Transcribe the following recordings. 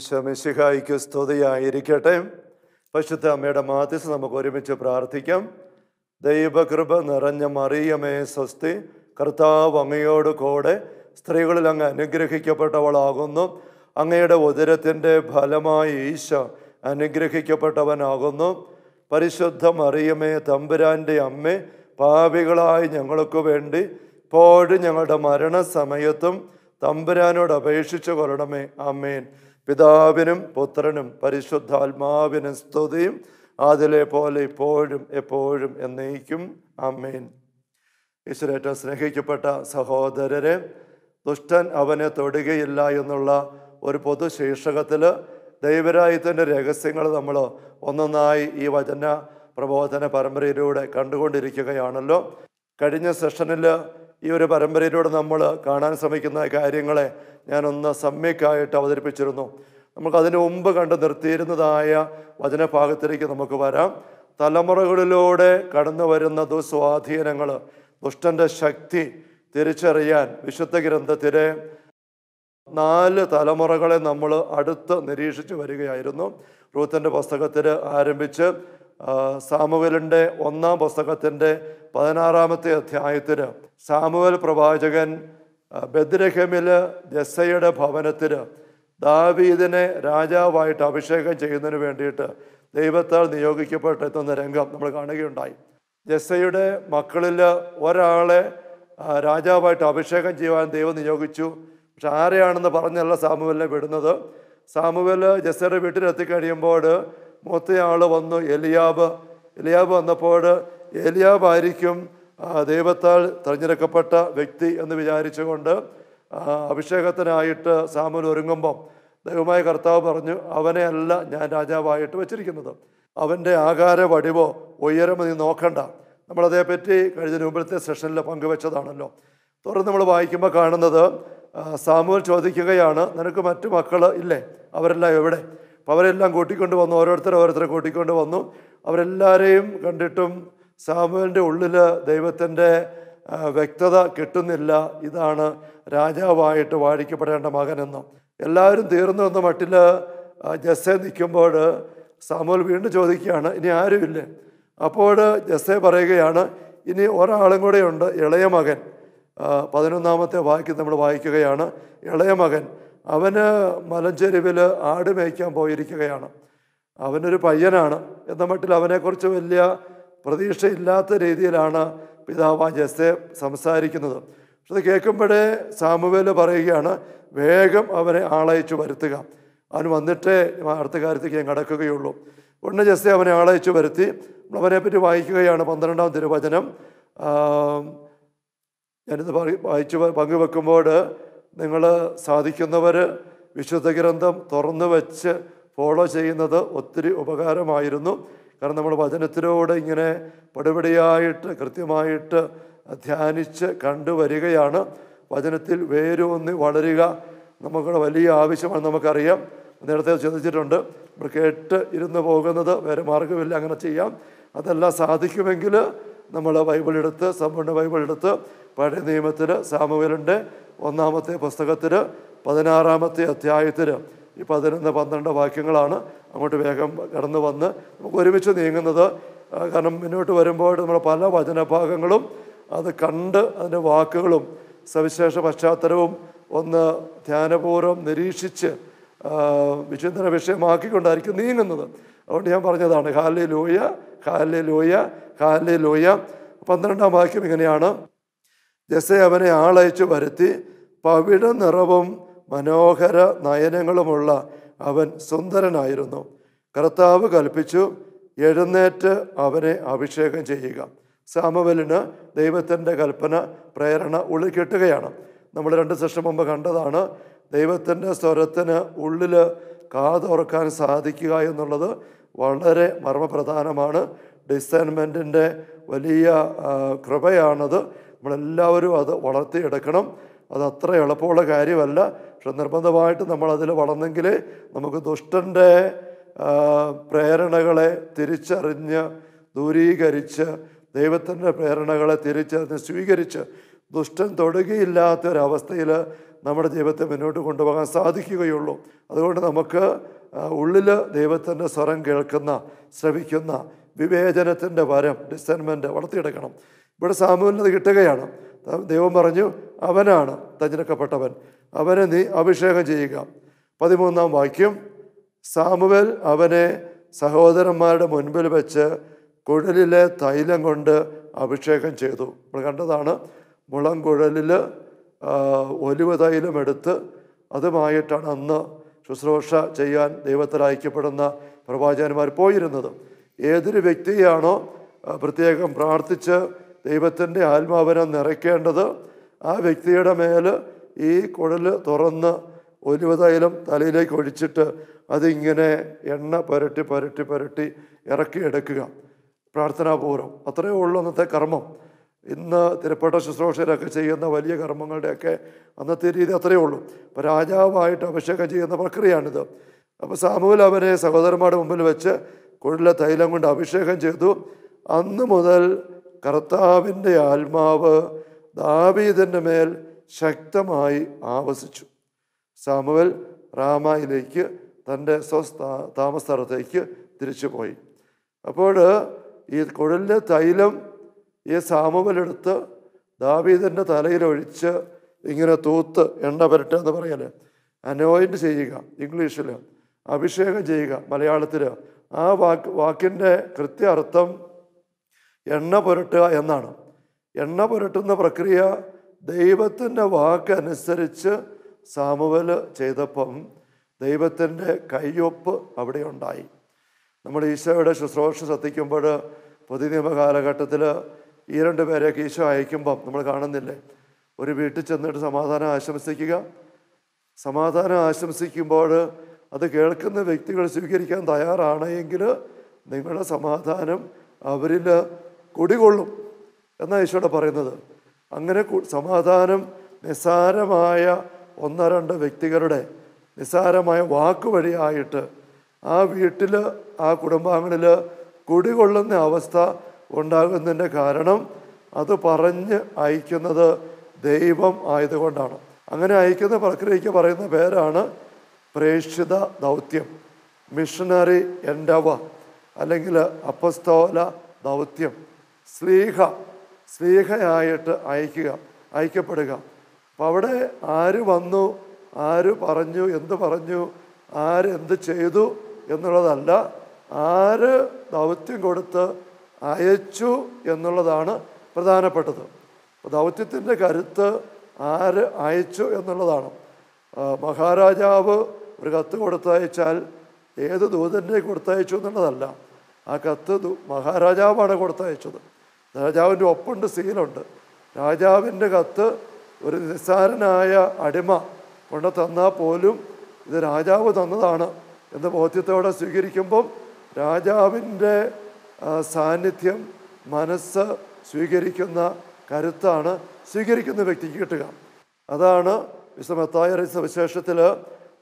ഈശോമിശിഹായിക്ക് സ്തുതിയായിരിക്കട്ടെ പശുദ്ധ അമ്മയുടെ മാതിസ് നമുക്ക് ഒരുമിച്ച് പ്രാർത്ഥിക്കാം ദൈവകൃപ നിറഞ്ഞ മറിയമേ സ്വസ്തി കർത്താവ് അമ്മയോട് കൂടെ സ്ത്രീകളിൽ അങ്ങ് അനുഗ്രഹിക്കപ്പെട്ടവളാകുന്നു അങ്ങയുടെ ഉദരത്തിൻ്റെ ഫലമായി ഈശോ അനുഗ്രഹിക്കപ്പെട്ടവനാകുന്നു പരിശുദ്ധ മറിയമേ തമ്പുരാൻ്റെ അമ്മ പാപികളായി ഞങ്ങൾക്ക് വേണ്ടി പോഴും ഞങ്ങളുടെ മരണസമയത്തും തമ്പുരാനോട് അപേക്ഷിച്ചു കൊള്ളണമേ അമ്മേൻ പിതാവിനും പുത്രനും പരിശുദ്ധാത്മാവിനും സ്തുതിയും അതിലെ പോലെ ഇപ്പോഴും എപ്പോഴും എന്നേക്കും അമ്മേൻ ഈശ്വരേറ്റ സ്നേഹിക്കപ്പെട്ട സഹോദരരെ ദുഷ്ടൻ അവനെ തൊടുകയില്ല എന്നുള്ള ഒരു പൊതു ശീർഷകത്തിൽ ദൈവരായത്തിൻ്റെ രഹസ്യങ്ങൾ നമ്മൾ ഒന്നൊന്നായി ഈ വചന പ്രബോധന പരമ്പരയിലൂടെ കണ്ടുകൊണ്ടിരിക്കുകയാണല്ലോ കഴിഞ്ഞ സെഷനിൽ ഈ ഒരു പരമ്പരയിലൂടെ നമ്മൾ കാണാൻ ശ്രമിക്കുന്ന കാര്യങ്ങളെ ഞാനൊന്ന് സമ്യക്കായിട്ട് അവതരിപ്പിച്ചിരുന്നു നമുക്ക് മുമ്പ് കണ്ട് നിർത്തിയിരുന്നതായ വചനഭാഗത്തിലേക്ക് നമുക്ക് വരാം തലമുറകളിലൂടെ കടന്നു വരുന്ന ദുസ്വാധീനങ്ങൾ ദുഷ്ടൻ്റെ ശക്തി തിരിച്ചറിയാൻ വിശുദ്ധ ഗ്രന്ഥത്തിലെ നാല് തലമുറകളെ നമ്മൾ അടുത്ത് നിരീക്ഷിച്ചു വരികയായിരുന്നു റൂത്തിൻ്റെ പുസ്തകത്തിൽ ആരംഭിച്ച് സാമുവലിൻ്റെ ഒന്നാം പുസ്തകത്തിൻ്റെ പതിനാറാമത്തെ അധ്യായത്തിന് സാമുവൽ പ്രവാചകൻ ബദ്രഹമിൽ ജസ്സയുടെ ഭവനത്തിൽ ദാവീദിനെ രാജാവായിട്ട് അഭിഷേകം ചെയ്യുന്നതിന് വേണ്ടിയിട്ട് ദൈവത്താൽ നിയോഗിക്കപ്പെട്ട് എത്തുന്ന രംഗം നമ്മൾ കാണുകയുണ്ടായി ജസ്സയുടെ മക്കളിൽ ഒരാളെ രാജാവായിട്ട് അഭിഷേകം ചെയ്യുവാൻ ദൈവം നിയോഗിച്ചു പക്ഷെ ആരെയാണെന്ന് പറഞ്ഞല്ല സാമുവലിനെ വിടുന്നത് സാമുവൽ ജസ്സയുടെ വീട്ടിലെത്തിക്കഴിയുമ്പോൾ മൂത്തയാൾ വന്നു എലിയാബ് എലിയാബ് വന്നപ്പോൾ എലിയാബായിരിക്കും ദൈവത്താൽ തിരഞ്ഞെടുക്കപ്പെട്ട വ്യക്തി എന്ന് വിചാരിച്ചുകൊണ്ട് അഭിഷേകത്തിനായിട്ട് സാമുൽ ഒരുങ്ങുമ്പം ദൈവമായ കർത്താവ് പറഞ്ഞു അവനെയല്ല ഞാൻ രാജാവായിട്ട് വച്ചിരിക്കുന്നത് അവൻ്റെ ആകാര വടിവോ ഉയരമോ നീ നോക്കണ്ട നമ്മളതേപ്പറ്റി കഴിഞ്ഞ രൂപത്തെ സെഷനിൽ പങ്കുവെച്ചതാണല്ലോ തുടർന്ന് നമ്മൾ വായിക്കുമ്പോൾ കാണുന്നത് സാമുവൽ ചോദിക്കുകയാണ് നിനക്ക് മറ്റു മക്കൾ ഇല്ലേ അവരെല്ലാം എവിടെ അപ്പോൾ അവരെല്ലാം കൂട്ടിക്കൊണ്ട് വന്നു ഓരോരുത്തരെ ഓരോരുത്തരെ കൂട്ടിക്കൊണ്ട് വന്നു അവരെല്ലാവരെയും കണ്ടിട്ടും സാമുവിൻ്റെ ഉള്ളിൽ ദൈവത്തിൻ്റെ വ്യക്തത കിട്ടുന്നില്ല ഇതാണ് രാജാവായിട്ട് വാഴിക്കപ്പെടേണ്ട മകനെന്നും എല്ലാവരും തീർന്നു എന്ന മട്ടിൽ ജസ്സെ നിൽക്കുമ്പോൾ സാമുവൽ വീണ്ടും ചോദിക്കുകയാണ് ഇനി ആരുമില്ലേ അപ്പോൾ ജസ്സെ പറയുകയാണ് ഇനി ഒരാളും കൂടെയുണ്ട് ഇളയ മകൻ പതിനൊന്നാമത്തെ വാക്യം നമ്മൾ വായിക്കുകയാണ് ഇളയ മകൻ അവന് മലഞ്ചെരുവിൽ ആട് മേയ്ക്കാൻ പോയിരിക്കുകയാണ് അവനൊരു പയ്യനാണ് എന്ന മട്ടിൽ അവനെക്കുറിച്ച് വലിയ പ്രതീക്ഷയില്ലാത്ത രീതിയിലാണ് പിതാവ് ജസ്സെ സംസാരിക്കുന്നത് പക്ഷെ അത് കേൾക്കുമ്പോഴേ സാമുവേല് പറയുകയാണ് വേഗം അവനെ ആളയച്ചു വരുത്തുക അവൻ വന്നിട്ടേ അടുത്ത കാര്യത്തേക്ക് ഞാൻ കടക്കുകയുള്ളൂ ഉടനെ ജസ്സെ അവനെ ആളയച്ചു വരുത്തി അവനെപ്പറ്റി വായിക്കുകയാണ് പന്ത്രണ്ടാം തിരുവചനം ഞാനിത് വായിച്ചു പങ്കുവെക്കുമ്പോൾ നിങ്ങൾ സാധിക്കുന്നവർ വിശുദ്ധ ഗ്രന്ഥം തുറന്നു വെച്ച് ഫോളോ ചെയ്യുന്നത് ഒത്തിരി ഉപകാരമായിരുന്നു കാരണം നമ്മൾ വചനത്തിലൂടെ ഇങ്ങനെ പടിപടിയായിട്ട് കൃത്യമായിട്ട് ധ്യാനിച്ച് കണ്ടുവരികയാണ് വചനത്തിൽ വേരൂന്നി വളരുക നമുക്ക് വലിയ ആവശ്യമാണ് നമുക്കറിയാം നേരത്തെ ചിന്തിച്ചിട്ടുണ്ട് നമ്മൾ കേട്ട് ഇരുന്ന് പോകുന്നത് വേറെ മാർഗമില്ല അങ്ങനെ ചെയ്യാം അതെല്ലാം സാധിക്കുമെങ്കിൽ നമ്മൾ ബൈബിൾ എടുത്ത് സമ്പൂർണ്ണ ബൈബിൾ എടുത്ത് പഴയ നിയമത്തിൽ സാമുവേലിൻ്റെ ഒന്നാമത്തെ പുസ്തകത്തിൽ പതിനാറാമത്തെ അധ്യായത്തിൽ ഈ പതിനൊന്ന് പന്ത്രണ്ട് വാക്യങ്ങളാണ് അങ്ങോട്ട് വേഗം കടന്നു വന്ന് നമുക്ക് ഒരുമിച്ച് നീങ്ങുന്നത് കാരണം മുന്നോട്ട് വരുമ്പോൾ നമ്മൾ പല വചനഭാഗങ്ങളും അത് കണ്ട് അതിൻ്റെ വാക്കുകളും സവിശേഷ പശ്ചാത്തലവും ഒന്ന് ധ്യാനപൂർവ്വം നിരീക്ഷിച്ച് വിചിന്തന വിഷയമാക്കിക്കൊണ്ടായിരിക്കും നീങ്ങുന്നത് അതുകൊണ്ട് ഞാൻ പറഞ്ഞതാണ് ഹാലേ ലോയ ഹാലേ ലോയ ഹാലേ ലോയ പന്ത്രണ്ടാം വാക്യം ഇങ്ങനെയാണ് ജസെ അവനെ ആളയച്ചു വരുത്തി പവിട നിറവും മനോഹര നയനങ്ങളുമുള്ള അവൻ സുന്ദരനായിരുന്നു കർത്താവ് കൽപ്പിച്ചു എഴുന്നേറ്റ് അവനെ അഭിഷേകം ചെയ്യുക സാമവലിന് ദൈവത്തിൻ്റെ കൽപ്പന പ്രേരണ ഉള്ളിൽ നമ്മൾ രണ്ട് സെഷൻ മുമ്പ് കണ്ടതാണ് ദൈവത്തിൻ്റെ സ്വരത്തിന് ഉള്ളിൽ കാതോർക്കാൻ സാധിക്കുക എന്നുള്ളത് വളരെ മർമ്മപ്രധാനമാണ് ഡിസൈൻമെൻറ്റിൻ്റെ വലിയ കൃപയാണത് നമ്മളെല്ലാവരും അത് വളർത്തിയെടുക്കണം അത് അത്ര എളുപ്പമുള്ള കാര്യമല്ല പക്ഷെ നിർബന്ധമായിട്ട് നമ്മളതിൽ വളർന്നെങ്കിൽ നമുക്ക് ദുഷ്ടൻ്റെ പ്രേരണകളെ തിരിച്ചറിഞ്ഞ് ദൂരീകരിച്ച് ദൈവത്തിൻ്റെ പ്രേരണകളെ തിരിച്ചറിഞ്ഞ് സ്വീകരിച്ച് ദുഷ്ടൻ തൊടുകയില്ലാത്തൊരവസ്ഥയിൽ നമ്മുടെ ജീവിതത്തെ മുന്നോട്ട് കൊണ്ടുപോകാൻ സാധിക്കുകയുള്ളൂ അതുകൊണ്ട് നമുക്ക് ഉള്ളിൽ ദൈവത്തിൻ്റെ സ്വരം കേൾക്കുന്ന ശ്രവിക്കുന്ന വിവേചനത്തിൻ്റെ വരം ഡിസൈൻമെൻറ്റ് വളർത്തിയെടുക്കണം ഇവിടെ സാമൂലിന് കിട്ടുകയാണ് ദൈവം പറഞ്ഞു അവനാണ് തജ്ഞനക്കപ്പെട്ടവൻ അവനെ നീ അഭിഷേകം ചെയ്യുക പതിമൂന്നാം വാക്യം സാമുവൽ അവനെ സഹോദരന്മാരുടെ മുൻപിൽ വെച്ച് കുഴലിലെ തൈലം കൊണ്ട് അഭിഷേകം ചെയ്തു നമ്മൾ കണ്ടതാണ് മുളം കുഴലിൽ ഒലിവ് തൈലം എടുത്ത് അതുമായിട്ടാണ് അന്ന് ശുശ്രൂഷ ചെയ്യാൻ ദൈവത്തിൽ അയക്കപ്പെടുന്ന പ്രവാചകന്മാർ പോയിരുന്നത് ഏതൊരു വ്യക്തിയാണോ പ്രത്യേകം പ്രാർത്ഥിച്ച് ദൈവത്തിൻ്റെ ആത്മാവനം നിറയ്ക്കേണ്ടത് ആ വ്യക്തിയുടെ മേൽ ഈ കുഴൽ തുറന്ന് ഒലിവതൈലം തലയിലേക്ക് ഒഴിച്ചിട്ട് അതിങ്ങനെ എണ്ണ പുരട്ടി പുരട്ടി പുരട്ടി ഇറക്കിയെടുക്കുക പ്രാർത്ഥനാപൂർവ്വം അത്രയേ ഉള്ളൂ അന്നത്തെ കർമ്മം ഇന്ന് തിരുപ്പട്ട ശുശ്രൂഷയിലൊക്കെ ചെയ്യുന്ന വലിയ കർമ്മങ്ങളുടെയൊക്കെ അന്നത്തെ രീതി അത്രയേ ഉള്ളൂ അപ്പോൾ രാജാവായിട്ട് അഭിഷേകം ചെയ്യുന്ന പ്രക്രിയയാണിത് അപ്പോൾ സാമൂൽ അവനെ സഹോദരന്മാരുടെ മുമ്പിൽ വെച്ച് കുഴലിലെ തൈലം കൊണ്ട് അഭിഷേകം ചെയ്തു അന്ന് മുതൽ കർത്താവിൻ്റെ ആത്മാവ് ദാവീദിൻ്റെ മേൽ ശക്തമായി ആവസിച്ചു സാമുവൽ റാമയിലേക്ക് തൻ്റെ സ്വസ്ഥ താമസസ്ഥലത്തേക്ക് തിരിച്ചു പോയി അപ്പോൾ ഈ കുഴലിലെ തൈലം ഈ സാമുവലെടുത്ത് ദാവീദിൻ്റെ തലയിലൊഴിച്ച് ഇങ്ങനെ തൂത്ത് എണ്ണ പുരട്ടുക എന്ന് പറയല് അനോയിൻ്റ് ചെയ്യുക ഇംഗ്ലീഷിൽ അഭിഷേകം ചെയ്യുക മലയാളത്തിൽ ആ വാക്ക് വാക്കിൻ്റെ അർത്ഥം എണ്ണ പുരട്ടുക എന്നാണ് എണ്ണ പുരട്ടുന്ന പ്രക്രിയ ദൈവത്തിൻ്റെ വാക്കനുസരിച്ച് സാമുവൽ ചെയ്തപ്പം ദൈവത്തിൻ്റെ കയ്യൊപ്പ് അവിടെ ഉണ്ടായി നമ്മൾ ഈശോയുടെ ശുശ്രൂഷ ശ്രദ്ധിക്കുമ്പോൾ പൊതു നിയമ കാലഘട്ടത്തിൽ ഈ രണ്ട് പേരെയൊക്കെ ഈശോ അയക്കുമ്പം നമ്മൾ കാണുന്നില്ലേ ഒരു വീട്ടിൽ ചെന്നിട്ട് സമാധാനം ആശംസിക്കുക സമാധാനം ആശംസിക്കുമ്പോൾ അത് കേൾക്കുന്ന വ്യക്തികൾ സ്വീകരിക്കാൻ തയ്യാറാണ് എങ്കിൽ നിങ്ങളുടെ സമാധാനം അവരിൽ കുടികൊള്ളും എന്നാണ് ഈശോടെ പറയുന്നത് അങ്ങനെ സമാധാനം നിസ്സാരമായ ഒന്നോ രണ്ട് വ്യക്തികളുടെ നിസ്സാരമായ വാക്കുവഴിയായിട്ട് ആ വീട്ടിൽ ആ കുടുംബാംഗങ്ങളിൽ കുടികൊള്ളുന്ന അവസ്ഥ ഉണ്ടാകുന്നതിൻ്റെ കാരണം അത് പറഞ്ഞ് അയക്കുന്നത് ദൈവം ആയതുകൊണ്ടാണ് അങ്ങനെ അയക്കുന്ന പ്രക്രിയയ്ക്ക് പറയുന്ന പേരാണ് പ്രേക്ഷിത ദൗത്യം മിഷണറി എൻഡവ അല്ലെങ്കിൽ അപ്പസ്തോല ദൗത്യം സ്നേഹ സ്നേഹയായിട്ട് അയക്കുക അയക്കപ്പെടുക അപ്പം അവിടെ ആര് വന്നു ആര് പറഞ്ഞു എന്ത് പറഞ്ഞു ആരെന്ത് ചെയ്തു എന്നുള്ളതല്ല ആര് ദൗത്യം കൊടുത്ത് അയച്ചു എന്നുള്ളതാണ് പ്രധാനപ്പെട്ടത് ദൗത്യത്തിൻ്റെ കരുത്ത് ആര് അയച്ചു എന്നുള്ളതാണ് മഹാരാജാവ് ഒരു കത്ത് കൊടുത്തയച്ചാൽ ഏത് ദൂതൻ്റെ കൊടുത്തയച്ചു എന്നുള്ളതല്ല ആ കത്ത് മഹാരാജാവാണ് കൊടുത്തയച്ചത് രാജാവിൻ്റെ ഒപ്പുണ്ട് സീലുണ്ട് രാജാവിൻ്റെ കത്ത് ഒരു നിസ്സാരനായ അടിമ കൊണ്ട് തന്നാൽ പോലും ഇത് രാജാവ് തന്നതാണ് എന്ന് ബോധ്യത്തോടെ സ്വീകരിക്കുമ്പം രാജാവിൻ്റെ സാന്നിധ്യം മനസ്സ് സ്വീകരിക്കുന്ന കരുത്താണ് സ്വീകരിക്കുന്ന വ്യക്തിക്ക് കിട്ടുക അതാണ് വിശ്വമെത്തായ സവിശേഷത്തിൽ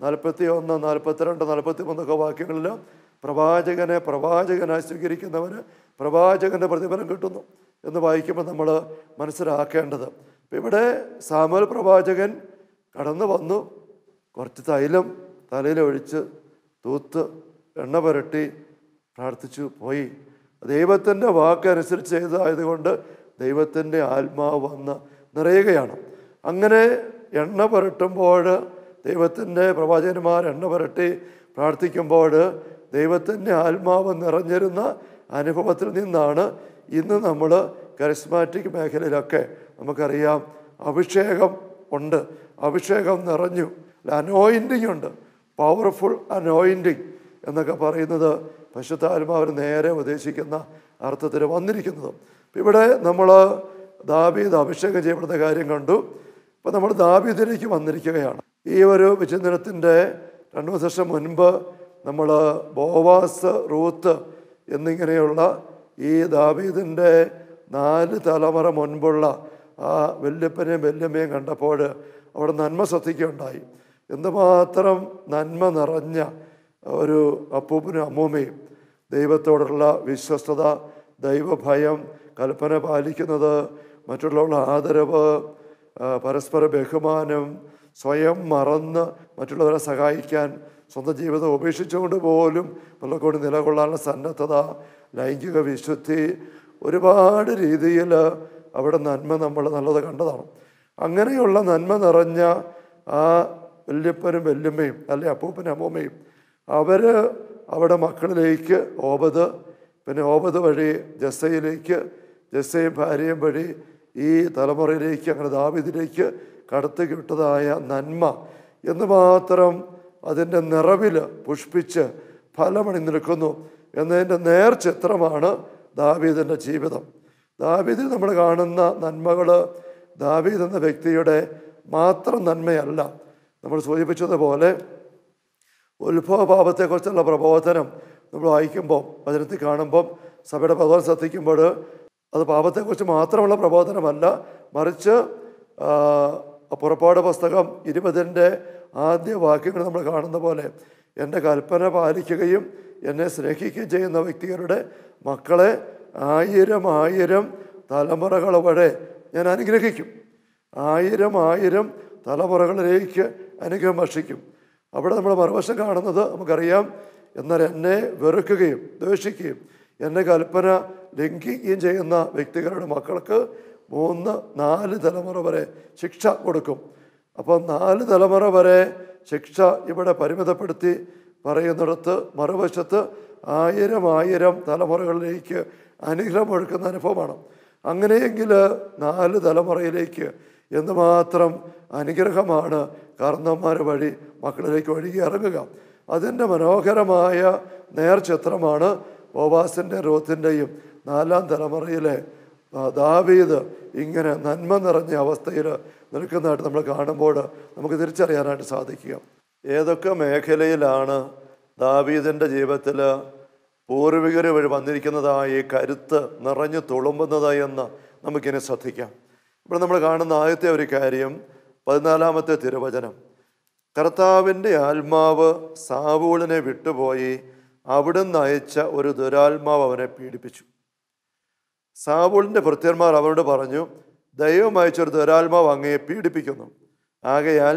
നാൽപ്പത്തി ഒന്ന് നാൽപ്പത്തിരണ്ട് നാൽപ്പത്തി മൂന്നൊക്കെ വാക്യങ്ങളിൽ പ്രവാചകനെ പ്രവാചകനായി സ്വീകരിക്കുന്നവന് പ്രവാചകൻ്റെ പ്രതിഫലം കിട്ടുന്നു എന്ന് വായിക്കുമ്പോൾ നമ്മൾ മനസ്സിലാക്കേണ്ടത് ഇവിടെ സാമൽ പ്രവാചകൻ കടന്നു വന്നു കുറച്ച് തൈലം തലയിലൊഴിച്ച് തൂത്ത് എണ്ണ പുരട്ടി പ്രാർത്ഥിച്ചു പോയി ദൈവത്തിൻ്റെ വാക്കനുസരിച്ച് ചെയ്തതായതുകൊണ്ട് ദൈവത്തിൻ്റെ ആത്മാവ് വന്ന് നിറയുകയാണ് അങ്ങനെ എണ്ണ പുരട്ടുമ്പോൾ ദൈവത്തിൻ്റെ പ്രവാചകന്മാർ എണ്ണ പുരട്ടി പ്രാർത്ഥിക്കുമ്പോൾ ദൈവത്തിൻ്റെ ആത്മാവ് നിറഞ്ഞിരുന്ന അനുഭവത്തിൽ നിന്നാണ് ഇന്ന് നമ്മൾ കരിസ്മാറ്റിക് മേഖലയിലൊക്കെ നമുക്കറിയാം അഭിഷേകം ഉണ്ട് അഭിഷേകം നിറഞ്ഞു അനോയിൻറ്റിങ് ഉണ്ട് പവർഫുൾ അനോയിൻറ്റിങ് എന്നൊക്കെ പറയുന്നത് പശുത്താത്മാവിന് നേരെ ഉദ്ദേശിക്കുന്ന അർത്ഥത്തിൽ വന്നിരിക്കുന്നത് ഇവിടെ നമ്മൾ ദാബീദ് അഭിഷേകം ചെയ്യപ്പെടുന്ന കാര്യം കണ്ടു ഇപ്പം നമ്മൾ ദാബീദിലേക്ക് വന്നിരിക്കുകയാണ് ഈ ഒരു വിചിന്തനത്തിൻ്റെ രണ്ട് മൂന്ന് ദിവസം മുൻപ് നമ്മൾ ബോവാസ് റൂത്ത് എന്നിങ്ങനെയുള്ള ഈ ദാവീദിൻ്റെ നാല് തലമുറ മുൻപുള്ള ആ വല്യപ്പനെയും വല്യമ്മയും കണ്ടപ്പോൾ അവിടെ നന്മ ശ്രദ്ധിക്കുകയുണ്ടായി എന്തുമാത്രം നന്മ നിറഞ്ഞ ഒരു അപ്പൂപ്പനും അമ്മൂമ്മയും ദൈവത്തോടുള്ള വിശ്വസ്തത ദൈവഭയം കൽപ്പന പാലിക്കുന്നത് മറ്റുള്ളവരുടെ ആദരവ് പരസ്പര ബഹുമാനം സ്വയം മറന്ന് മറ്റുള്ളവരെ സഹായിക്കാൻ സ്വന്തം ജീവിതം ഉപേക്ഷിച്ചുകൊണ്ട് പോലും പിള്ളക്കോട് നിലകൊള്ളാനുള്ള സന്നദ്ധത ലൈംഗിക വിശുദ്ധി ഒരുപാട് രീതിയിൽ അവിടെ നന്മ നമ്മൾ നല്ലത് കണ്ടതാണ് അങ്ങനെയുള്ള നന്മ നിറഞ്ഞ ആ വല്യപ്പനും വല്യമ്മയും അല്ലെ അപ്പൂപ്പനും അമ്മൂമ്മയും അവർ അവിടെ മക്കളിലേക്ക് ഓപത് പിന്നെ ഓപത് വഴി ജസ്സയിലേക്ക് ജസ്സയും ഭാര്യയും വഴി ഈ തലമുറയിലേക്ക് അങ്ങനെ ദാവിദിലേക്ക് കടത്തു നന്മ എന്ന് മാത്രം അതിൻ്റെ നിറവിൽ പുഷ്പിച്ച് ഫലമണി നിൽക്കുന്നു എന്നതിൻ്റെ നേർ ചിത്രമാണ് ദാവീദിൻ്റെ ജീവിതം ദാവീദിൽ നമ്മൾ കാണുന്ന നന്മകൾ ദാവീദ് എന്ന വ്യക്തിയുടെ മാത്രം നന്മയല്ല നമ്മൾ സൂചിപ്പിച്ചതുപോലെ ഉത്ഭവഭാവത്തെക്കുറിച്ചുള്ള പ്രബോധനം നമ്മൾ വായിക്കുമ്പോൾ വചനത്തിൽ കാണുമ്പോൾ സഭയുടെ ഭഗവാൻ ശ്രദ്ധിക്കുമ്പോൾ അത് പാപത്തെക്കുറിച്ച് മാത്രമുള്ള പ്രബോധനമല്ല മറിച്ച് പുറപ്പാട് പുസ്തകം ഇരുപതിൻ്റെ ആദ്യ വാക്യങ്ങൾ നമ്മൾ കാണുന്ന പോലെ എൻ്റെ കൽപ്പന പാലിക്കുകയും എന്നെ സ്നേഹിക്കുകയും ചെയ്യുന്ന വ്യക്തികളുടെ മക്കളെ ആയിരം ആയിരം തലമുറകൾ വരെ ഞാൻ അനുഗ്രഹിക്കും ആയിരം ആയിരം തലമുറകളിലേക്ക് അനുഗ്രഹം ഭക്ഷിക്കും അവിടെ നമ്മൾ മറുവശം കാണുന്നത് നമുക്കറിയാം എന്നാൽ എന്നെ വെറുക്കുകയും ദ്വേഷിക്കുകയും എൻ്റെ കൽപ്പന ലംഘിക്കുകയും ചെയ്യുന്ന വ്യക്തികളുടെ മക്കൾക്ക് മൂന്ന് നാല് തലമുറ വരെ ശിക്ഷ കൊടുക്കും അപ്പോൾ നാല് തലമുറ വരെ ശിക്ഷ ഇവിടെ പരിമിതപ്പെടുത്തി പറയുന്നിടത്ത് മറുവശത്ത് ആയിരം ആയിരം തലമുറകളിലേക്ക് അനുഗ്രഹം ഒഴുക്കുന്ന അനുഭവമാണ് അങ്ങനെയെങ്കിൽ നാല് തലമുറയിലേക്ക് എന്തുമാത്രം അനുഗ്രഹമാണ് കാരണന്മാർ വഴി മക്കളിലേക്ക് ഒഴുകി ഇറങ്ങുക അതിൻ്റെ മനോഹരമായ ചിത്രമാണ് ബോവാസിൻ്റെ റോത്തിൻ്റെയും നാലാം തലമുറയിലെ ദാവീത് ഇങ്ങനെ നന്മ നിറഞ്ഞ അവസ്ഥയിൽ നിൽക്കുന്നതായിട്ട് നമ്മൾ കാണുമ്പോൾ നമുക്ക് തിരിച്ചറിയാനായിട്ട് സാധിക്കുക ഏതൊക്കെ മേഖലയിലാണ് ദാവീദിൻ്റെ ജീവിതത്തിൽ പൂർവികർ വഴി വന്നിരിക്കുന്നതായി ഈ കരുത്ത് നിറഞ്ഞു തുളുമ്പുന്നത് എന്ന് നമുക്കിനി ശ്രദ്ധിക്കാം ഇവിടെ നമ്മൾ കാണുന്ന ആദ്യത്തെ ഒരു കാര്യം പതിനാലാമത്തെ തിരുവചനം കർത്താവിൻ്റെ ആത്മാവ് സാവൂളിനെ വിട്ടുപോയി അവിടുന്ന് അയച്ച ഒരു ദുരാത്മാവ് അവനെ പീഡിപ്പിച്ചു സാവൂളിൻ്റെ ഭൃത്യന്മാർ അവരോട് പറഞ്ഞു ദൈവം അയച്ചൊരു ദുരാത്മാവ് അങ്ങയെ പീഡിപ്പിക്കുന്നു ആകയാൽ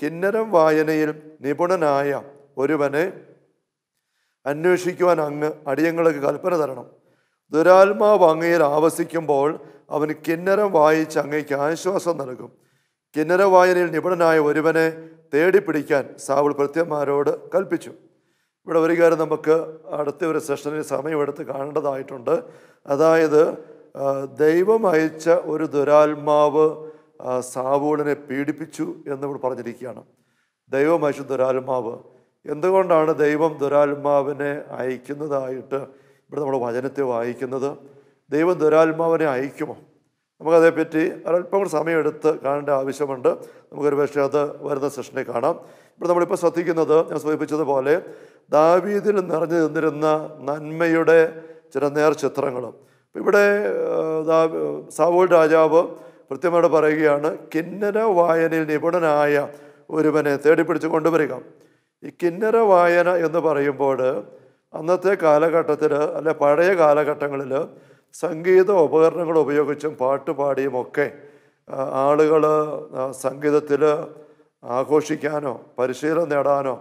കിന്നരം വായനയിൽ നിപുണനായ ഒരുവനെ അന്വേഷിക്കുവാൻ അങ്ങ് അടിയങ്ങൾക്ക് കൽപ്പന തരണം ദുരാത്മാവ് അങ്ങയിൽ ആവസിക്കുമ്പോൾ അവന് കിന്നരം വായിച്ച് അങ്ങയ്ക്ക് ആശ്വാസം നൽകും കിന്നര വായനയിൽ നിപുണനായ ഒരുവനെ തേടിപ്പിടിക്കാൻ സാവുൾ പ്രത്യന്മാരോട് കൽപ്പിച്ചു ഇവിടെ ഒരു കാര്യം നമുക്ക് അടുത്ത ഒരു സെഷനിൽ സമയമെടുത്ത് കാണേണ്ടതായിട്ടുണ്ട് അതായത് ദൈവം അയച്ച ഒരു ദുരാത്മാവ് സാവൂളിനെ പീഡിപ്പിച്ചു എന്ന് ഇവിടെ പറഞ്ഞിരിക്കുകയാണ് ദൈവം അയച്ച ദുരാത്മാവ് എന്തുകൊണ്ടാണ് ദൈവം ദുരാത്മാവിനെ അയക്കുന്നതായിട്ട് ഇവിടെ നമ്മൾ വചനത്തെ വായിക്കുന്നത് ദൈവം ദുരാത്മാവിനെ അയക്കുമോ നമുക്കതേപ്പറ്റി ഒരല്പം കൂടി സമയമെടുത്ത് കാണേണ്ട ആവശ്യമുണ്ട് നമുക്കൊരു പക്ഷേ അത് വരുന്ന സെഷനിൽ കാണാം ഇപ്പോൾ നമ്മളിപ്പോൾ ശ്രദ്ധിക്കുന്നത് ഞാൻ സൂചിപ്പിച്ചതുപോലെ ദാവീതിൽ നിറഞ്ഞു നിന്നിരുന്ന നന്മയുടെ ചില നേർ ചിത്രങ്ങളും ഇവിടെ സാവോൾ രാജാവ് കൃത്യമായിട്ട് പറയുകയാണ് കിന്നര വായനയിൽ നിപുണനായ ഒരുവനെ തേടിപ്പിടിച്ച് കൊണ്ടുവരിക ഈ കിന്നര വായന എന്ന് പറയുമ്പോൾ അന്നത്തെ കാലഘട്ടത്തിൽ അല്ലെ പഴയ കാലഘട്ടങ്ങളിൽ സംഗീത ഉപകരണങ്ങൾ ഉപയോഗിച്ചും പാട്ട് പാടിയും ഒക്കെ ആളുകൾ സംഗീതത്തിൽ ആഘോഷിക്കാനോ പരിശീലനം നേടാനോ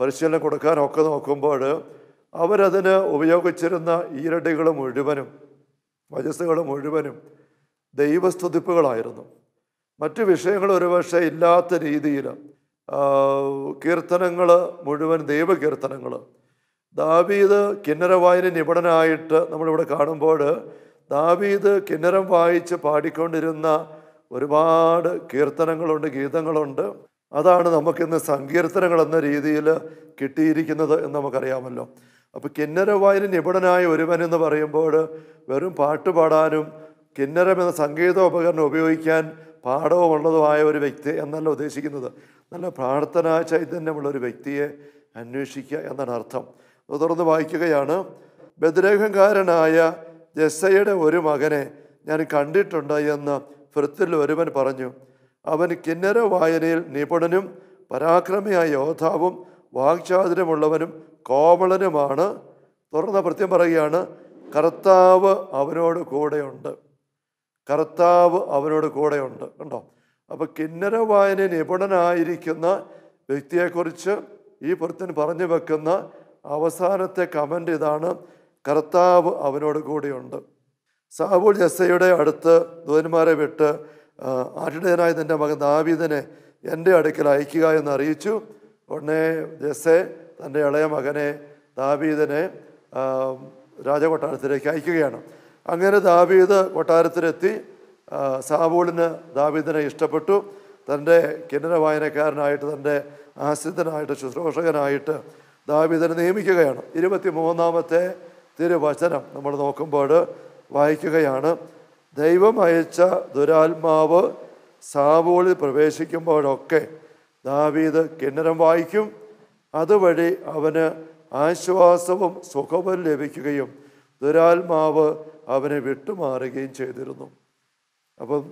പരിശീലനം കൊടുക്കാനോ ഒക്കെ നോക്കുമ്പോൾ അവരതിന് ഉപയോഗിച്ചിരുന്ന ഈരടികൾ മുഴുവനും വജസ്സുകൾ മുഴുവനും ദൈവസ്തുതിപ്പുകളായിരുന്നു മറ്റു വിഷയങ്ങൾ ഒരുപക്ഷെ ഇല്ലാത്ത രീതിയിൽ കീർത്തനങ്ങൾ മുഴുവൻ ദൈവകീർത്തനങ്ങൾ ദാവീദ് കിന്നര വായന നിപുണനായിട്ട് നമ്മളിവിടെ കാണുമ്പോൾ ദാവീദ് കിന്നരം വായിച്ച് പാടിക്കൊണ്ടിരുന്ന ഒരുപാട് കീർത്തനങ്ങളുണ്ട് ഗീതങ്ങളുണ്ട് അതാണ് നമുക്കിന്ന് സങ്കീർത്തനങ്ങൾ എന്ന രീതിയിൽ കിട്ടിയിരിക്കുന്നത് എന്ന് നമുക്കറിയാമല്ലോ അപ്പോൾ കിന്നര വായന നിപുണനായ ഒരുവൻ എന്ന് പറയുമ്പോൾ വെറും പാട്ട് പാടാനും കിന്നരം എന്ന സംഗീത ഉപകരണം ഉപയോഗിക്കാൻ പാഠവുമുള്ളതുമായ ഒരു വ്യക്തി എന്നല്ല ഉദ്ദേശിക്കുന്നത് നല്ല പ്രാർത്ഥനാ ചൈതന്യമുള്ള ഒരു വ്യക്തിയെ അന്വേഷിക്കുക എന്നാണ് അർത്ഥം തുടർന്ന് വായിക്കുകയാണ് ബദ്രേഹംകാരനായ ജസ്സയുടെ ഒരു മകനെ ഞാൻ കണ്ടിട്ടുണ്ട് എന്ന് ഫൃത്തിൽ ഒരുവൻ പറഞ്ഞു അവൻ കിന്നര വായനയിൽ നിപുണനും പരാക്രമിയായ യോദ്ധാവും വാക്ചാതുരമുള്ളവനും കോമളനുമാണ് തുറന്ന കൃത്യം പറയുകയാണ് കർത്താവ് അവനോട് കൂടെയുണ്ട് കർത്താവ് അവനോട് കൂടെയുണ്ട് കണ്ടോ അപ്പോൾ കിന്നര വായന നിപുണനായിരിക്കുന്ന വ്യക്തിയെക്കുറിച്ച് ഈ പുറത്തൻ പറഞ്ഞു വെക്കുന്ന അവസാനത്തെ കമൻ്റ് ഇതാണ് കർത്താവ് അവനോട് കൂടിയുണ്ട് സാബുൾ ജസ്സയുടെ അടുത്ത് ദൂതന്മാരെ വിട്ട് ആറ്റിടയനായ തൻ്റെ മകൻ ദാവീദിനെ എൻ്റെ അടുക്കൽ അയക്കുക എന്ന് അറിയിച്ചു ഉടനെ ജസ്സെ തൻ്റെ ഇളയ മകനെ ദാവീദിനെ രാജകൊട്ടാരത്തിലേക്ക് അയക്കുകയാണ് അങ്ങനെ ദാവീദ് കൊട്ടാരത്തിലെത്തി സാബൂളിന് ദാവീദിനെ ഇഷ്ടപ്പെട്ടു തൻ്റെ കിന്നര വായനക്കാരനായിട്ട് തൻ്റെ ആശ്രിതനായിട്ട് ശുശ്രൂഷകനായിട്ട് ദാവിതനെ നിയമിക്കുകയാണ് ഇരുപത്തി മൂന്നാമത്തെ തിരുവചനം നമ്മൾ നോക്കുമ്പോൾ വായിക്കുകയാണ് ദൈവം അയച്ച ദുരാത്മാവ് സാവൂളിൽ പ്രവേശിക്കുമ്പോഴൊക്കെ ദാവീദ് കിന്നരം വായിക്കും അതുവഴി അവന് ആശ്വാസവും സുഖവും ലഭിക്കുകയും ദുരാത്മാവ് അവനെ വിട്ടുമാറുകയും ചെയ്തിരുന്നു അപ്പം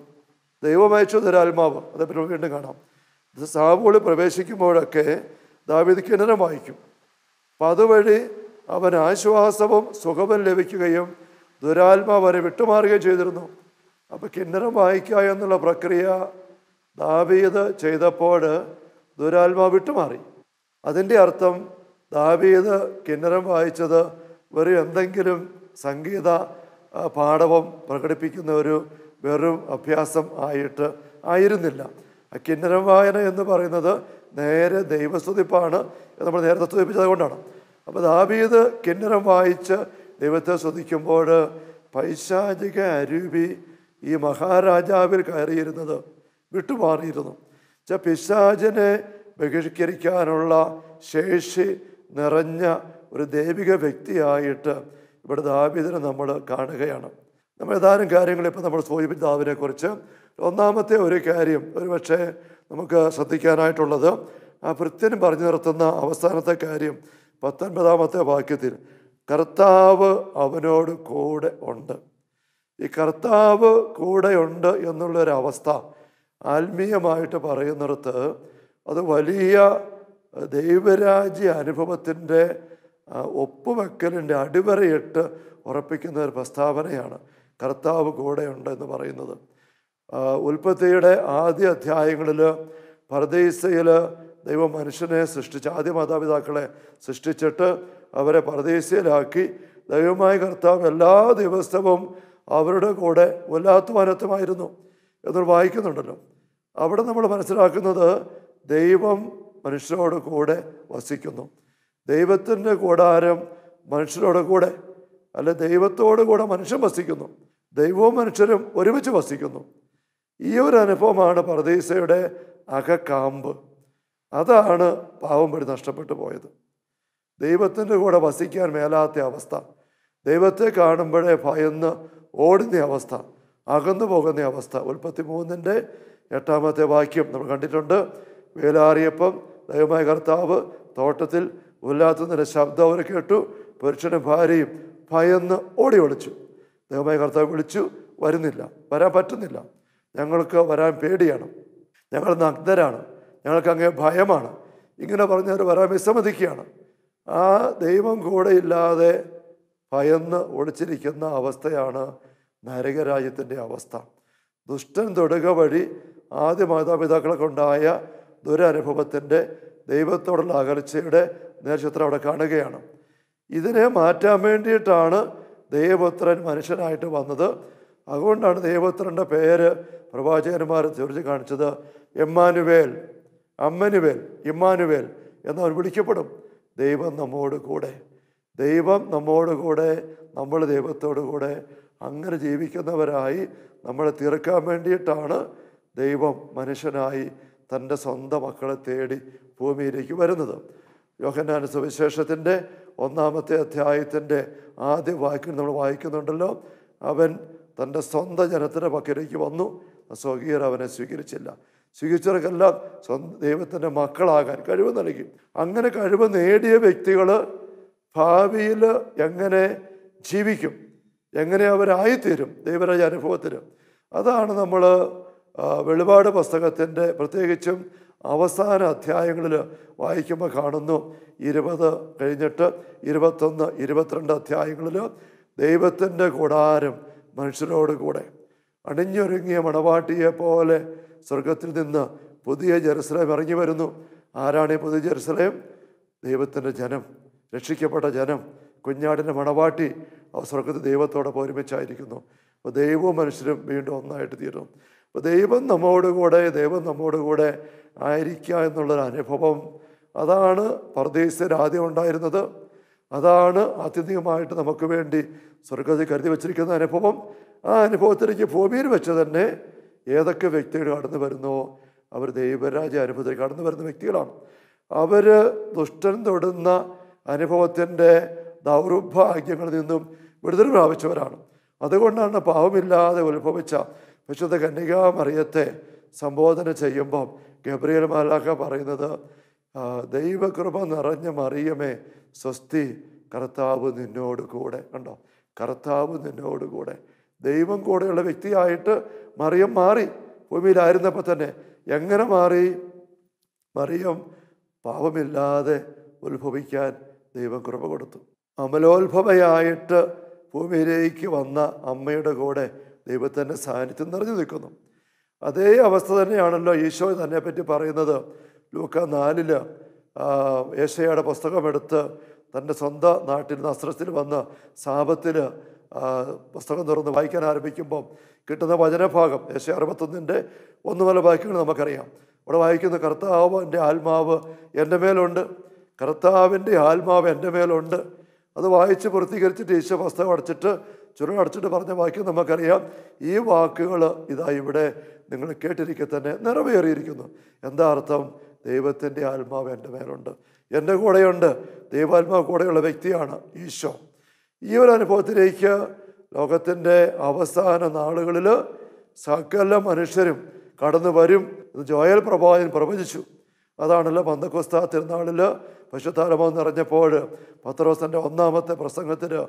ദൈവമയച്ചു ദുരാത്മാവ് അതേപോലെ വീണ്ടും കാണാം സാവൂളിൽ പ്രവേശിക്കുമ്പോഴൊക്കെ ദാവീദ് കിന്നരം വായിക്കും അപ്പം അതുവഴി അവൻ ആശ്വാസവും സുഖവും ലഭിക്കുകയും ദുരാത്മാവനെ വിട്ടുമാറുകയും ചെയ്തിരുന്നു അപ്പോൾ കിന്നരം വായിക്കുക എന്നുള്ള പ്രക്രിയ ദാവീദ് ചെയ്തപ്പോൾ ദുരാത്മാ വിട്ടുമാറി അതിൻ്റെ അർത്ഥം ദാവീദ് കിന്നരം വായിച്ചത് വെറും എന്തെങ്കിലും സംഗീത പാഠവും പ്രകടിപ്പിക്കുന്ന ഒരു വെറും അഭ്യാസം ആയിട്ട് ആയിരുന്നില്ല കിന്നരം വായന എന്ന് പറയുന്നത് നേരെ ദൈവസ്തുതിപ്പാണ് നമ്മൾ നേരത്തെ സ്തുതിപ്പിച്ചത് കൊണ്ടാണ് അപ്പോൾ ദാവീദ് കിന്നരം വായിച്ച് ദൈവത്തെ സ്തുതിക്കുമ്പോൾ പൈശാചിക അരുവി ഈ മഹാരാജാവിൽ കയറിയിരുന്നത് വിട്ടുമാറിയിരുന്നു വെച്ചാൽ പിശാചിനെ ബഹിഷ്കരിക്കാനുള്ള ശേഷി നിറഞ്ഞ ഒരു ദൈവിക വ്യക്തിയായിട്ട് ഇവിടെ ദാവീദിനെ നമ്മൾ കാണുകയാണ് നമ്മൾ ഏതാനും കാര്യങ്ങൾ ഇപ്പോൾ നമ്മൾ സൂചിപ്പിച്ച ദാവിനെക്കുറിച്ച് ഒന്നാമത്തെ ഒരു കാര്യം ഒരുപക്ഷെ നമുക്ക് ശ്രദ്ധിക്കാനായിട്ടുള്ളത് ഭൃത്യനും പറഞ്ഞു നിർത്തുന്ന അവസാനത്തെ കാര്യം പത്തൊൻപതാമത്തെ വാക്യത്തിൽ കർത്താവ് അവനോട് കൂടെ ഉണ്ട് ഈ കർത്താവ് കൂടെയുണ്ട് എന്നുള്ളൊരവസ്ഥ ആത്മീയമായിട്ട് പറയുന്നിടത്ത് അത് വലിയ ദൈവരാജ്യ അനുഭവത്തിൻ്റെ ഒപ്പുവെക്കലിൻ്റെ അടിവരയിട്ട് ഉറപ്പിക്കുന്ന ഒരു പ്രസ്താവനയാണ് കർത്താവ് കൂടെയുണ്ട് എന്ന് പറയുന്നത് ഉൽപ്പത്തിയുടെ ആദ്യ അധ്യായങ്ങളിൽ പരദേശയിൽ ദൈവം മനുഷ്യനെ സൃഷ്ടിച്ച് ആദ്യ മാതാപിതാക്കളെ സൃഷ്ടിച്ചിട്ട് അവരെ പരദേശയിലാക്കി ദൈവമായ കർത്താവ് എല്ലാ ദിവസവും അവരുടെ കൂടെ വല്ലാത്തുമാനത്തുമായിരുന്നു എന്നൊരു വായിക്കുന്നുണ്ടല്ലോ അവിടെ നമ്മൾ മനസ്സിലാക്കുന്നത് ദൈവം മനുഷ്യരോട് കൂടെ വസിക്കുന്നു ദൈവത്തിൻ്റെ കൂടാരം മനുഷ്യരോട് കൂടെ അല്ലെ ദൈവത്തോടു കൂടെ മനുഷ്യൻ വസിക്കുന്നു ദൈവവും മനുഷ്യരും ഒരുമിച്ച് വസിക്കുന്നു ഈ ഒരു അനുഭവമാണ് പറദീസയുടെ അകക്കാമ്പ് അതാണ് പാവം പടി നഷ്ടപ്പെട്ടു പോയത് ദൈവത്തിൻ്റെ കൂടെ വസിക്കാൻ മേലാത്ത അവസ്ഥ ദൈവത്തെ കാണുമ്പോഴേ ഭയന്ന് ഓടുന്ന അവസ്ഥ അകന്നു പോകുന്ന അവസ്ഥ ഉൽപ്പത്തി മൂന്നിൻ്റെ എട്ടാമത്തെ വാക്യം നമ്മൾ കണ്ടിട്ടുണ്ട് വേലാറിയപ്പം ദൈവമായ കർത്താവ് തോട്ടത്തിൽ ഉല്ലാത്തതിൻ്റെ ശബ്ദം അവർ കേട്ടു പുരുഷനും ഭാര്യയും ഭയന്ന് ഓടി ഒളിച്ചു ദൈവമായ കർത്താവ് വിളിച്ചു വരുന്നില്ല വരാൻ പറ്റുന്നില്ല ഞങ്ങൾക്ക് വരാൻ പേടിയാണ് ഞങ്ങൾ നഗ്നരാണ് ഞങ്ങൾക്ക് അങ്ങേ ഭയമാണ് ഇങ്ങനെ പറഞ്ഞവർ വരാൻ വിസമ്മതിക്കുകയാണ് ആ ദൈവം കൂടെ ഇല്ലാതെ ഭയന്ന് ഒളിച്ചിരിക്കുന്ന അവസ്ഥയാണ് നരകരാജ്യത്തിൻ്റെ അവസ്ഥ ദുഷ്ടൻ തൊടുക വഴി ആദ്യ കൊണ്ടായ ദുരനുഭവത്തിൻ്റെ ദൈവത്തോടുള്ള അകർച്ചയുടെ നേർചിത്രം അവിടെ കാണുകയാണ് ഇതിനെ മാറ്റാൻ വേണ്ടിയിട്ടാണ് ദൈവപുത്രൻ മനുഷ്യനായിട്ട് വന്നത് അതുകൊണ്ടാണ് ദൈവത്തിൻ്റെ പേര് പ്രവാചകന്മാർ ചൊരിച്ച് കാണിച്ചത് എമ്മാനുവേൽ അമ്മനുവേൽ ഇമ്മാനുവേൽ എന്നവർ വിളിക്കപ്പെടും ദൈവം നമ്മോട് കൂടെ ദൈവം നമ്മോട് കൂടെ നമ്മൾ ദൈവത്തോട് കൂടെ അങ്ങനെ ജീവിക്കുന്നവരായി നമ്മളെ തീർക്കാൻ വേണ്ടിയിട്ടാണ് ദൈവം മനുഷ്യനായി തൻ്റെ സ്വന്തം മക്കളെ തേടി ഭൂമിയിലേക്ക് വരുന്നത് യോഹനാന സുവിശേഷത്തിൻ്റെ ഒന്നാമത്തെ അധ്യായത്തിൻ്റെ ആദ്യ വാക്കിൽ നമ്മൾ വായിക്കുന്നുണ്ടല്ലോ അവൻ തൻ്റെ സ്വന്തം ജനത്തിൻ്റെ പക്കലേക്ക് വന്നു സ്വകീയർ അവനെ സ്വീകരിച്ചില്ല സ്വീകരിച്ചവർക്കെല്ലാം സ്വന്തം ദൈവത്തിൻ്റെ മക്കളാകാൻ കഴിവ് നൽകി അങ്ങനെ കഴിവ് നേടിയ വ്യക്തികൾ ഭാവിയിൽ എങ്ങനെ ജീവിക്കും എങ്ങനെ അവരായിത്തീരും ദൈവരാജ അനുഭവത്തിന് അതാണ് നമ്മൾ വെളിപാട് പുസ്തകത്തിൻ്റെ പ്രത്യേകിച്ചും അവസാന അധ്യായങ്ങളിൽ വായിക്കുമ്പോൾ കാണുന്നു ഇരുപത് കഴിഞ്ഞിട്ട് ഇരുപത്തൊന്ന് ഇരുപത്തിരണ്ട് അധ്യായങ്ങളിൽ ദൈവത്തിൻ്റെ കൂടാരം മനുഷ്യരോട് കൂടെ അണിഞ്ഞൊരുങ്ങിയ മണവാട്ടിയെ പോലെ സ്വർഗത്തിൽ നിന്ന് പുതിയ ജെറുസലേം ഇറങ്ങി വരുന്നു ആരാണ് ഈ പുതിയ ജെറുസലേം ദൈവത്തിൻ്റെ ജനം രക്ഷിക്കപ്പെട്ട ജനം കുഞ്ഞാടിൻ്റെ മണവാട്ടി അവ സ്വർഗത്തിൽ ദൈവത്തോടെ ഒരുമിച്ചായിരിക്കുന്നു അപ്പോൾ ദൈവവും മനുഷ്യരും വീണ്ടും ഒന്നായിട്ട് തീരും അപ്പോൾ ദൈവം നമ്മോട് കൂടെ ദൈവം നമ്മോട് കൂടെ ആയിരിക്കുക എന്നുള്ളൊരു അനുഭവം അതാണ് പർദേശിൽ ആദ്യം ഉണ്ടായിരുന്നത് അതാണ് ആത്യന്തികമായിട്ട് നമുക്ക് വേണ്ടി സ്വർഗത്തിൽ കരുതി വച്ചിരിക്കുന്ന അനുഭവം ആ അനുഭവത്തിലേക്ക് ഭൂമിയിൽ വെച്ച് തന്നെ ഏതൊക്കെ വ്യക്തികൾ കടന്നു വരുന്നോ അവർ ദൈവരാജ്യ അനുഭവത്തിൽ കടന്നു വരുന്ന വ്യക്തികളാണ് അവർ ദുഷ്ടൻ തൊടുന്ന അനുഭവത്തിൻ്റെ ദൗർഭാഗ്യങ്ങളിൽ നിന്നും വിടുതൽ പ്രാപിച്ചവരാണ് അതുകൊണ്ടാണ് പാവമില്ലാതെ ഉത്ഭവിച്ച വിശുദ്ധ കന്യകാമറിയത്തെ സംബോധന ചെയ്യുമ്പം ഗബ്രിയൽ മാലാക്ക പറയുന്നത് ദൈവകൃപ നിറഞ്ഞ മറിയമേ സ്വസ്തി കർത്താവ് നിന്നോട് കൂടെ കണ്ടോ കർത്താവ് നിന്നോട് കൂടെ ദൈവം കൂടെയുള്ള വ്യക്തിയായിട്ട് മറിയം മാറി ഭൂമിയിലായിരുന്നപ്പോൾ തന്നെ എങ്ങനെ മാറി മറിയം പാപമില്ലാതെ ഉത്ഭവിക്കാൻ ദൈവം കൃപ കൊടുത്തു അമലോത്ഭവയായിട്ട് ഭൂമിയിലേക്ക് വന്ന അമ്മയുടെ കൂടെ ദൈവത്തിൻ്റെ സാന്നിധ്യം നിറഞ്ഞു നിൽക്കുന്നു അതേ അവസ്ഥ തന്നെയാണല്ലോ ഈശോ പറ്റി പറയുന്നത് ലൂക്ക നാലിൽ ഏഷയുടെ പുസ്തകമെടുത്ത് തൻ്റെ സ്വന്തം നാട്ടിൽ നസ്രത്തിൽ വന്ന് സാപത്തിൽ പുസ്തകം തുറന്ന് വായിക്കാൻ ആരംഭിക്കുമ്പം കിട്ടുന്ന വചനഭാഗം ഏശ അറുപത്തൊന്നിൻ്റെ ഒന്ന് പല വാക്യങ്ങൾ നമുക്കറിയാം അവിടെ വായിക്കുന്ന കർത്താവ് എൻ്റെ ആത്മാവ് എൻ്റെ മേലുണ്ട് കർത്താവിൻ്റെ ആത്മാവ് എൻ്റെ മേലുണ്ട് അത് വായിച്ച് പൂർത്തീകരിച്ചിട്ട് ഈശോ പുസ്തകം അടച്ചിട്ട് ചുരുൾ അടച്ചിട്ട് പറഞ്ഞ വാക്യം നമുക്കറിയാം ഈ വാക്കുകൾ ഇതാ ഇവിടെ നിങ്ങൾ കേട്ടിരിക്കെ തന്നെ നിറവേറിയിരിക്കുന്നു എന്താ അർത്ഥം ദൈവത്തിൻ്റെ ആത്മാവ് എൻ്റെ മേലുണ്ട് എൻ്റെ കൂടെയുണ്ട് ദൈവാത്മാവ് കൂടെയുള്ള വ്യക്തിയാണ് ഈശോ ഈ ഒരു അനുഭവത്തിലേക്ക് ലോകത്തിൻ്റെ അവസാന നാളുകളിൽ സകല മനുഷ്യരും കടന്നു വരും എന്ന് ജോയൽ പ്രഭാവൻ പ്രവചിച്ചു അതാണല്ലോ പന്തക്കുസ്ത തിരുനാളിൽ പശുത്താലമോ നിറഞ്ഞപ്പോൾ പത്രോസൻ്റെ ഒന്നാമത്തെ പ്രസംഗത്തിന്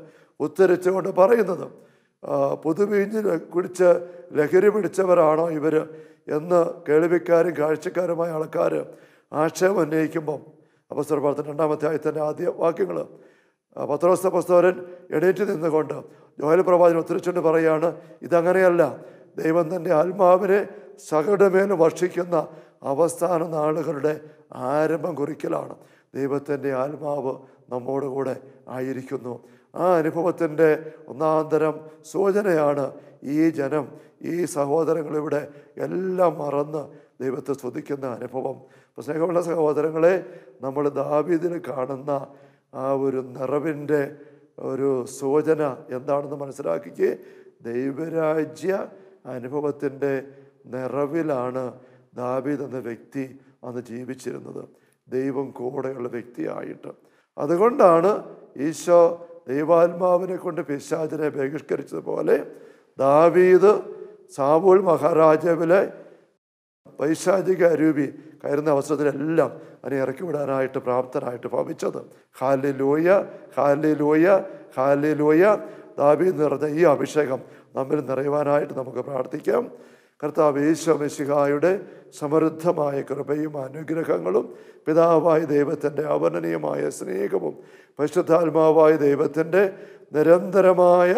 ഉത്തരിച്ചുകൊണ്ട് പറയുന്നത് പുതുവീഞ്ഞ് കുടിച്ച് ലഹരി പിടിച്ചവരാണോ ഇവർ എന്ന് കേൾവിക്കാരും കാഴ്ചക്കാരുമായ ആൾക്കാർ ആക്ഷേപം ഉന്നയിക്കുമ്പം അപസ്വര രണ്ടാമത്തെ ആയത്തിൻ്റെ ആദ്യ വാക്യങ്ങൾ പത്രോസ്ത പസ്തോരൻ എണീറ്റ് നിന്നുകൊണ്ട് ജോഹൽ പ്രവാചകൻ ഒത്തിരിച്ചുകൊണ്ട് പറയുകയാണ് ഇതങ്ങനെയല്ല ദൈവം തൻ്റെ ആത്മാവിനെ സകടമേൽ വർഷിക്കുന്ന അവസാന നാളുകളുടെ ആരംഭം കുറിക്കലാണ് ദൈവത്തിൻ്റെ ആത്മാവ് നമ്മോട് കൂടെ ആയിരിക്കുന്നു ആ അനുഭവത്തിൻ്റെ ഒന്നാന്തരം സൂചനയാണ് ഈ ജനം ഈ സഹോദരങ്ങളിവിടെ എല്ലാം മറന്ന് ദൈവത്തെ സ്തുതിക്കുന്ന അനുഭവം അപ്പോൾ സ്നേഹമുള്ള സഹോദരങ്ങളെ നമ്മൾ ദാവീദിന് കാണുന്ന ആ ഒരു നിറവിൻ്റെ ഒരു സൂചന എന്താണെന്ന് മനസ്സിലാക്കിക്ക് ദൈവരാജ്യ അനുഭവത്തിൻ്റെ നിറവിലാണ് ദാവീദ് എന്ന വ്യക്തി അന്ന് ജീവിച്ചിരുന്നത് ദൈവം കൂടെയുള്ള വ്യക്തിയായിട്ട് അതുകൊണ്ടാണ് ഈശോ ദൈവാത്മാവിനെ കൊണ്ട് പിശാചിനെ ബഹിഷ്കരിച്ചതുപോലെ ദാവീദ് സാബുൾ മഹാരാജാവിലെ പൈശാചിക രൂപി കയറുന്ന അവസരത്തിലെല്ലാം അതിനെ ഇറക്കി വിടാനായിട്ട് പ്രാപ്തനായിട്ട് ഭവിച്ചത് hallelujah hallelujah hallelujah ദാബി നിറഞ്ഞ ഈ അഭിഷേകം നമ്മിൽ നിറയുവാനായിട്ട് നമുക്ക് പ്രാർത്ഥിക്കാം കർത്താവ് യേശുമിശിഹായുടെ സമൃദ്ധമായ കൃപയും അനുഗ്രഹങ്ങളും പിതാവായ ദൈവത്തിൻ്റെ അവർണനീയമായ സ്നേഹവും പരിശുദ്ധാത്മാവായ ദൈവത്തിൻ്റെ നിരന്തരമായ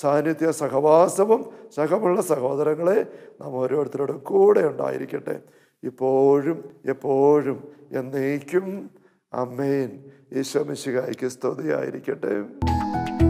സാന്നിധ്യ സഹവാസവും സഹമുള്ള സഹോദരങ്ങളെ നാം ഓരോരുത്തരോടും കൂടെ ഉണ്ടായിരിക്കട്ടെ ഇപ്പോഴും എപ്പോഴും എന്നേക്കും അമ്മേൻ ഈശോമിശികായ്ക്ക് സ്തുതിയായിരിക്കട്ടെ